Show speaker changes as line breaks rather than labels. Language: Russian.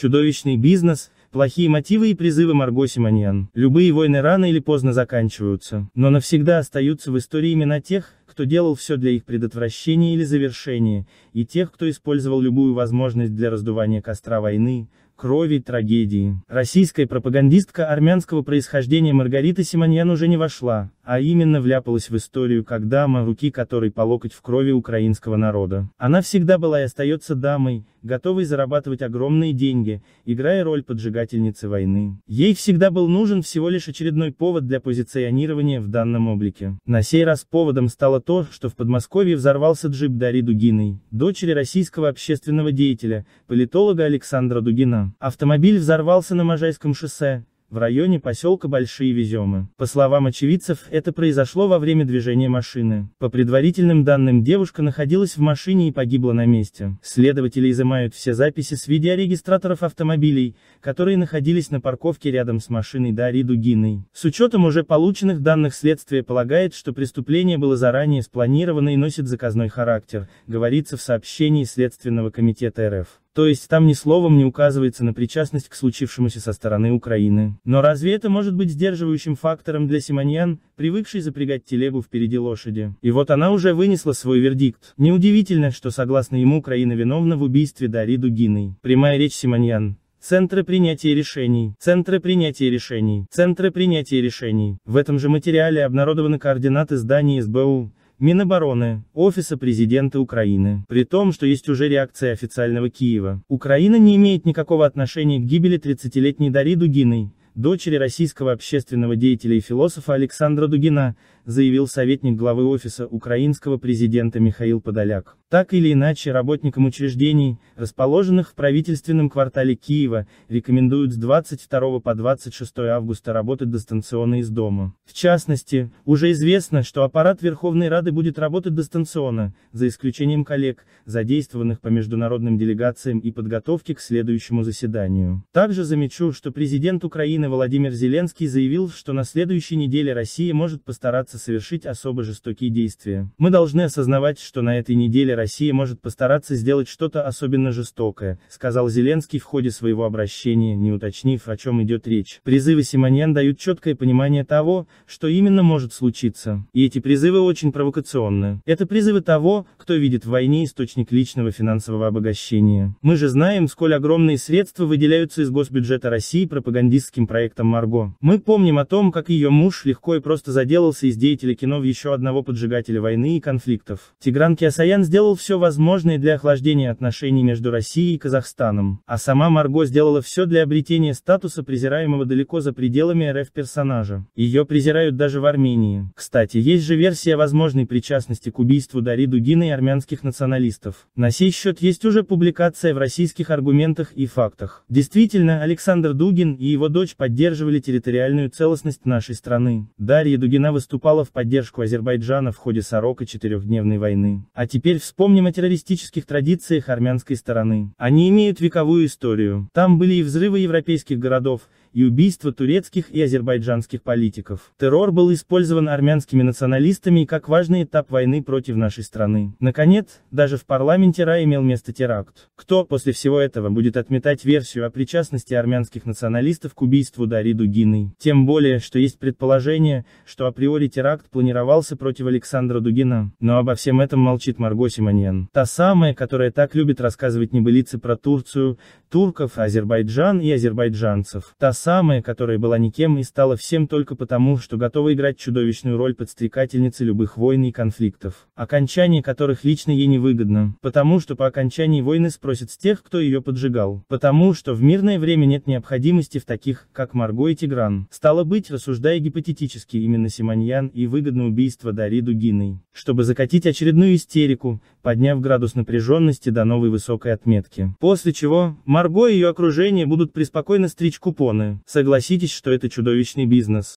Чудовищный бизнес, плохие мотивы и призывы Марго Симоньян. Любые войны рано или поздно заканчиваются, но навсегда остаются в истории имена тех, кто делал все для их предотвращения или завершения, и тех, кто использовал любую возможность для раздувания костра войны, крови и трагедии. Российская пропагандистка армянского происхождения Маргарита Симоньян уже не вошла, а именно вляпалась в историю как дама, руки которой по локоть в крови украинского народа. Она всегда была и остается дамой, готовой зарабатывать огромные деньги, играя роль поджигательницы войны. Ей всегда был нужен всего лишь очередной повод для позиционирования в данном облике. На сей раз поводом стало то, что в Подмосковье взорвался джип Дари Дугиной, дочери российского общественного деятеля, политолога Александра Дугина. Автомобиль взорвался на Можайском шоссе, в районе поселка Большие Веземы. По словам очевидцев, это произошло во время движения машины. По предварительным данным девушка находилась в машине и погибла на месте. Следователи изымают все записи с видеорегистраторов автомобилей, которые находились на парковке рядом с машиной Дарьи Дугиной. С учетом уже полученных данных следствие полагает, что преступление было заранее спланировано и носит заказной характер, говорится в сообщении Следственного комитета РФ. То есть там ни словом не указывается на причастность к случившемуся со стороны Украины. Но разве это может быть сдерживающим фактором для Симоньян, привыкшей запрягать телегу впереди лошади? И вот она уже вынесла свой вердикт. Неудивительно, что согласно ему Украина виновна в убийстве Дарьи Дугиной. Прямая речь Симоньян. Центры принятия решений, центры принятия решений, центры принятия решений. В этом же материале обнародованы координаты здания СБУ, Минобороны, Офиса президента Украины, при том, что есть уже реакция официального Киева. Украина не имеет никакого отношения к гибели 30-летней Дари Дугиной, дочери российского общественного деятеля и философа Александра Дугина, заявил советник главы офиса украинского президента Михаил Подоляк. Так или иначе работникам учреждений, расположенных в правительственном квартале Киева, рекомендуют с 22 по 26 августа работать дистанционно из дома. В частности, уже известно, что аппарат Верховной Рады будет работать дистанционно, за исключением коллег, задействованных по международным делегациям и подготовке к следующему заседанию. Также замечу, что президент Украины Владимир Зеленский заявил, что на следующей неделе Россия может постараться придется совершить особо жестокие действия. Мы должны осознавать, что на этой неделе Россия может постараться сделать что-то особенно жестокое, сказал Зеленский в ходе своего обращения, не уточнив, о чем идет речь. Призывы Симоньян дают четкое понимание того, что именно может случиться. И эти призывы очень провокационны. Это призывы того, кто видит в войне источник личного финансового обогащения. Мы же знаем, сколь огромные средства выделяются из госбюджета России пропагандистским проектом «Марго». Мы помним о том, как ее муж легко и просто заделался из деятеля кино в еще одного поджигателя войны и конфликтов. Тигран Киасаян сделал все возможное для охлаждения отношений между Россией и Казахстаном, а сама Марго сделала все для обретения статуса презираемого далеко за пределами РФ персонажа. Ее презирают даже в Армении. Кстати, есть же версия возможной причастности к убийству Дари Дугина и армянских националистов. На сей счет есть уже публикация в российских аргументах и фактах. Действительно, Александр Дугин и его дочь поддерживали территориальную целостность нашей страны. Дарья Дугина выступала выступала в поддержку Азербайджана в ходе сорока четырехдневной войны. А теперь вспомним о террористических традициях армянской стороны. Они имеют вековую историю. Там были и взрывы европейских городов, и убийства турецких и азербайджанских политиков. Террор был использован армянскими националистами как важный этап войны против нашей страны. Наконец, даже в парламенте РА имел место теракт. Кто, после всего этого, будет отметать версию о причастности армянских националистов к убийству Дари Дугиной? Тем более, что есть предположение, что априори теракт планировался против Александра Дугина. Но обо всем этом молчит Марго Симоньян. Та самая, которая так любит рассказывать небылицы про Турцию, турков, Азербайджан и азербайджанцев. Та самая, которая была никем и стала всем только потому, что готова играть чудовищную роль подстрекательницы любых войн и конфликтов, окончание которых лично ей невыгодно, потому что по окончании войны спросят с тех, кто ее поджигал, потому что в мирное время нет необходимости в таких, как Марго и Тигран. Стало быть, рассуждая гипотетически именно Симоньян и выгодно убийство Дари Дугиной, чтобы закатить очередную истерику, подняв градус напряженности до новой высокой отметки. После чего, Марго и ее окружение будут преспокойно стричь купоны. Согласитесь, что это чудовищный бизнес.